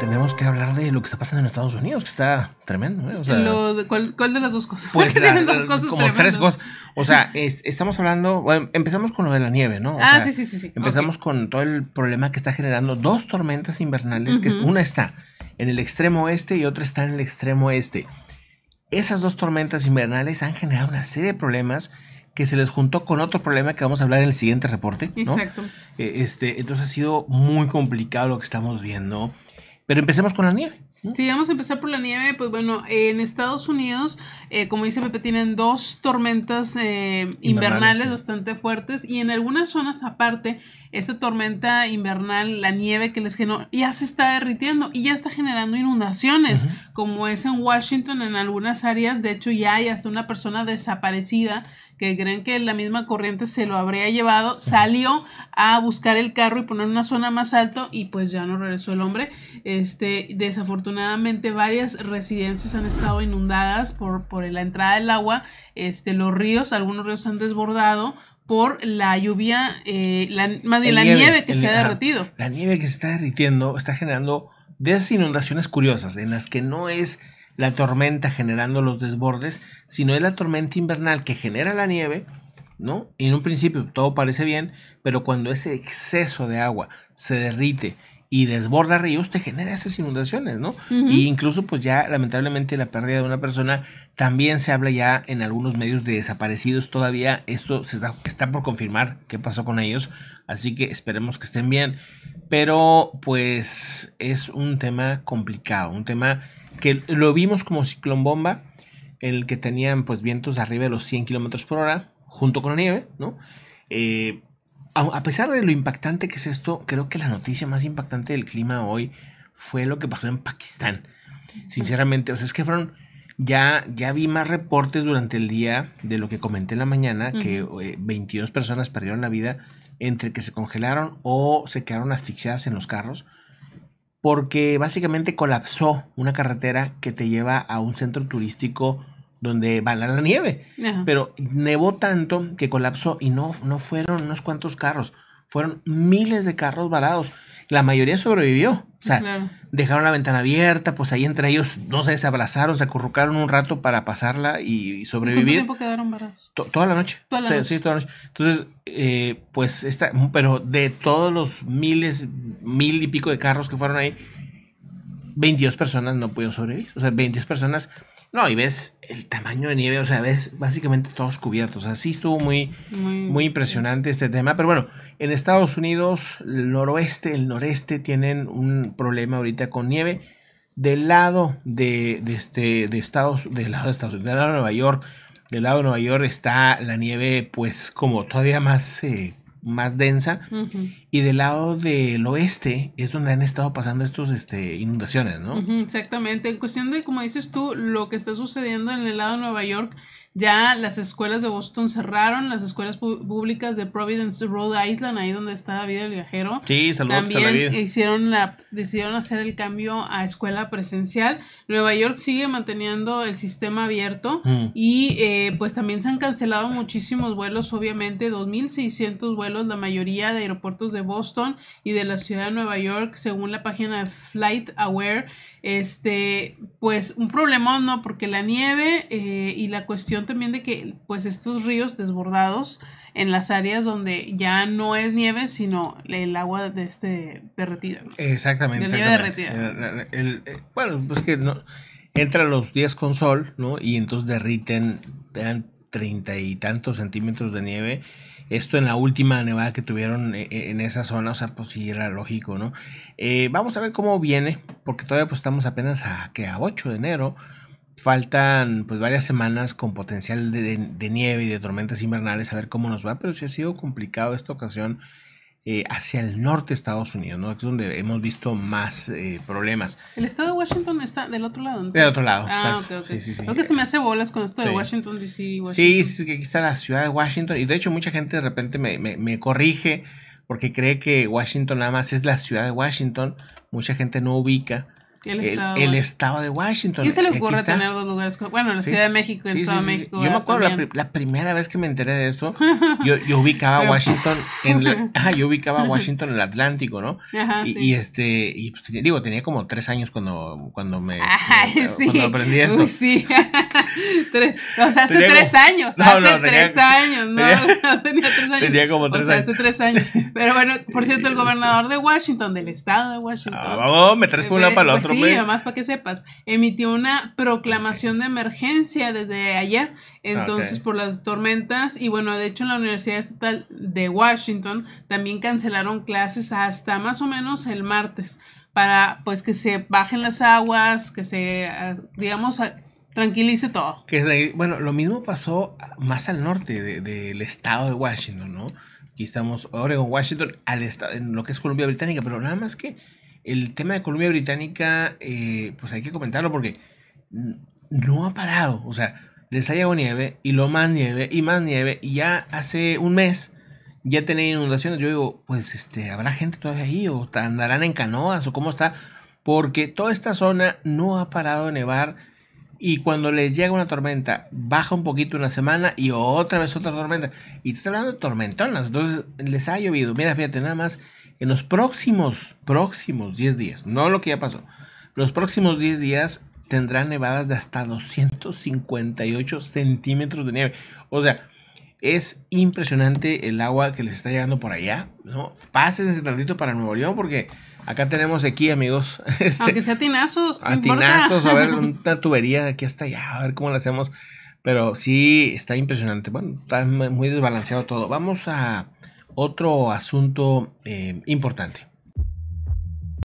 tenemos que hablar de lo que está pasando en Estados Unidos, que está tremendo. ¿eh? ¿cuál, de las dos cosas? Pues de dos cosas como tres cosas. O sea, estamos hablando, empezamos con lo de la nieve, ¿no? ah, sí, sí, sí, Empezamos con todo el problema que está generando dos tormentas invernales, que una está en el extremo oeste y otra está en el extremo este. Esas dos tormentas invernales han generado una serie de problemas que se les juntó con otro problema que vamos a hablar en el siguiente reporte. Exacto. Eh, este, entonces ha sido muy complicado lo que estamos viendo. Pero empecemos con la nieve. Si vamos a empezar por la nieve, pues bueno, en Estados Unidos, eh, como dice Pepe, tienen dos tormentas eh, invernales, bastante fuertes y en algunas zonas aparte, esta tormenta invernal, la nieve que les generó, ya se está derritiendo y ya está generando inundaciones, como es en Washington, en algunas áreas, de hecho ya hay hasta una persona desaparecida que creen que la misma corriente se lo habría llevado, salió a buscar el carro y poner una zona más alto y pues ya no regresó el hombre, este, desafortunadamente desafortunadamente varias residencias han estado inundadas por, la entrada del agua. Este, los ríos, algunos ríos han desbordado por la lluvia, eh, la, más bien la nieve, que se ha derretido. La nieve que se está derritiendo está generando de inundaciones curiosas en las que no es la tormenta generando los desbordes, sino es la tormenta invernal que genera la nieve, ¿no? Y en un principio todo parece bien, pero cuando ese exceso de agua se derrite y desborda ríos, te genera esas inundaciones, ¿no? Y incluso pues ya lamentablemente la pérdida de una persona también se habla ya en algunos medios de desaparecidos todavía, esto se está, está por confirmar qué pasó con ellos, así que esperemos que estén bien, pero pues es un tema complicado, un tema que lo vimos como ciclón bomba, en el que tenían pues vientos de arriba de los 100 kilómetros por hora, junto con la nieve, ¿no? Eh, a pesar de lo impactante que es esto, creo que la noticia más impactante del clima hoy fue lo que pasó en Pakistán. Sinceramente, o sea, es que ya, ya vi más reportes durante el día de lo que comenté en la mañana, que 22 eh, personas perdieron la vida entre que se congelaron o se quedaron asfixiadas en los carros, porque básicamente colapsó una carretera que te lleva a un centro turístico donde va la nieve. Pero nevó tanto que colapsó y no, no fueron unos cuantos carros, fueron miles de carros varados. La mayoría sobrevivió. O sea, dejaron la ventana abierta, pues ahí entre ellos, no sé, se abrazaron, se acurrucaron un rato para pasarla y, y sobrevivir. ¿Cuánto tiempo quedaron varados? toda la noche. toda la noche. Entonces, eh, pues, esta, pero de todos los miles, mil y pico de carros que fueron ahí, 22 personas no pudieron sobrevivir. O sea, 22 personas. No, y ves el tamaño de nieve, o sea, ves básicamente todos cubiertos. así estuvo muy, muy, impresionante este tema. Pero bueno, en Estados Unidos, el noroeste, el noreste tienen un problema ahorita con nieve. Del lado de, de este, de Estados, del lado de Estados Unidos, del lado de Nueva York, del lado de Nueva York está la nieve, pues, como todavía más eh, más densa. Y del lado del oeste es donde han estado pasando estas este, inundaciones, ¿no? exactamente. En cuestión de, como dices tú, lo que está sucediendo en el lado de Nueva York ya las escuelas de Boston cerraron, las escuelas públicas de Providence, Rhode Island, ahí donde está David el viajero. Sí, saludos También hicieron la, decidieron hacer el cambio a escuela presencial. Nueva York sigue manteniendo el sistema abierto mm. y eh, pues también se han cancelado muchísimos vuelos, obviamente 2.600 vuelos, la mayoría de aeropuertos de Boston y de la ciudad de Nueva York, según la página de Flight Aware, este, pues un problema no, porque la nieve eh, y la cuestión también de que pues estos ríos desbordados en las áreas donde ya no es nieve, sino el agua de este derretida. Exactamente. De derretida. bueno, pues que no, entra los días con sol, ¿no? Y entonces derriten, dan treinta y tantos centímetros de nieve. Esto en la última nevada que tuvieron e, e, en esa zona, o sea, pues sí era lógico, ¿no? Eh, vamos a ver cómo viene, porque todavía pues estamos apenas a, que a 8 de enero. Faltan pues varias semanas con potencial de, de nieve y de tormentas invernales, a ver cómo nos va, pero sí ha sido complicado esta ocasión eh, hacia el norte de Estados Unidos, ¿no? Es donde hemos visto más eh, problemas. El estado de Washington está del otro lado. Del otro lado. Ah, que se me hace bolas con esto de Washington DC. Washington. Sí, que aquí está la ciudad de Washington y de hecho mucha gente de repente me, me, me corrige porque cree que Washington nada más es la ciudad de Washington. Mucha gente no ubica el, estado, de Washington. ¿Qué se le ocurre tener dos lugares? Bueno, la Ciudad de México y el Estado de México. Yo me acuerdo la, primera vez que me enteré de esto, yo, ubicaba Washington en yo ubicaba Washington en el Atlántico, ¿no? Ajá, y, este, y pues, digo, tenía como tres años cuando, cuando me, cuando aprendí esto. sí. o sea, hace tres años. hace tres años, ¿no? Tenía, tenía, tres años. Tenía como tres o sea, años. Hace tres años. Pero bueno, por cierto, el gobernador de Washington, del estado de Washington. Ah, vamos, me traes por eh, una para la pues, otra sí, además para que sepas, emitió una proclamación de emergencia desde ayer, entonces por las tormentas y bueno, de hecho en la Universidad Estatal de Washington también cancelaron clases hasta más o menos el martes para pues que se bajen las aguas, que se ah, digamos tranquilice todo. Que bueno, lo mismo pasó más al norte del estado de Washington, ¿no? Aquí estamos Oregon, Washington, al estado, en lo que es Columbia Británica, pero nada más que el tema de Colombia Británica, eh, pues hay que comentarlo porque no ha parado. O sea, les ha llegado nieve y lo más nieve y más nieve. Y ya hace un mes ya tenía inundaciones. Yo digo, pues este, ¿habrá gente todavía ahí? ¿O andarán en canoas? ¿O cómo está? Porque toda esta zona no ha parado de nevar. Y cuando les llega una tormenta, baja un poquito una semana y otra vez otra tormenta. Y está hablando de tormentonas. Entonces les ha llovido. Mira, fíjate, nada más en los próximos, próximos 10 días, no lo que ya pasó, los próximos 10 días tendrán nevadas de hasta 258 centímetros de nieve. O sea, es impresionante el agua que les está llegando por allá, ¿no? Pases ese tantito para Nuevo León porque acá tenemos aquí, amigos. Este, Aunque sea tinazos. A tinazos, a ver, una tubería de aquí hasta allá, a ver cómo la hacemos. Pero sí, está impresionante. Bueno, está muy desbalanceado todo. Vamos a otro asunto eh, importante.